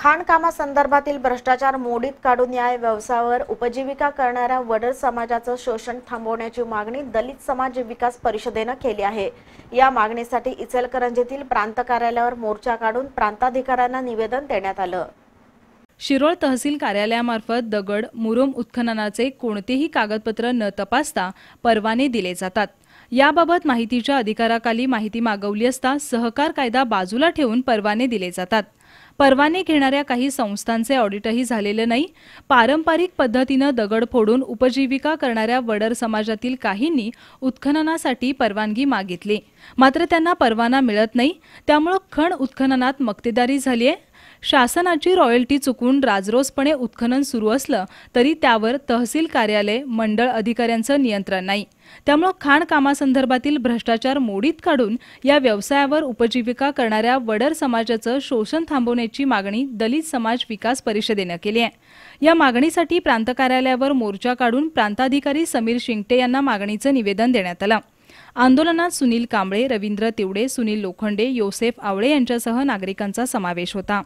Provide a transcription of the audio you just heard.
खाणकामासंदर्भातील भ्रष्टाचार मोडीत काढून न्याय व्यवसायावर उपजीविका करणाऱ्या वडर समाजाचं शोषण थांबवण्याची मागणी दलित समाज विकास परिषदेनं केली आहे या मागणीसाठी इचलकरंजीतील प्रांत कार्यालयावर मोर्चा काढून प्रांताधिकाऱ्यांना निवेदन देण्यात आलं शिरोळ तहसील कार्यालयामार्फत दगड मुरुम उत्खननाचे कोणतेही कागदपत्र न तपासता परवाने दिले जातात याबाबत माहितीच्या अधिकाराखाली माहिती मागवली असता सहकार कायदा बाजूला ठेवून परवाने दिले जातात परवाने घेणाऱ्या काही संस्थांचे ऑडिटही झालेले नाही पारंपरिक पद्धतीनं दगड फोडून उपजीविका करणाऱ्या वडर समाजातील काहींनी उत्खननासाठी परवानगी मागितली मात्र त्यांना परवाना मिळत नाही त्यामुळं खण उत्खननात मक्तेदारी झाली आहे शासनाची रॉयल्टी चुकून राजरोसपणे उत्खनन सुरू असलं तरी त्यावर तहसील कार्यालय मंडळ अधिकाऱ्यांचं नियंत्रण नाही त्यामुळं खाणकामासंदर्भातील भ्रष्टाचार मोडीत काढून या व्यवसायावर उपजीविका करणाऱ्या वडर समाजाचं शोषण थांबवण्याची मागणी दलित समाज विकास परिषदेनं केली आहे या मागणीसाठी प्रांत कार्यालयावर मोर्चा काढून प्रांताधिकारी समीर शिंगटे यांना मागणीचं निवेदन देण्यात आलं आंदोलनात सुनील कांबळे रवींद्र तिवडे सुनील लोखंडे योसेफ आवळे यांच्यासह नागरिकांचा समावेश होता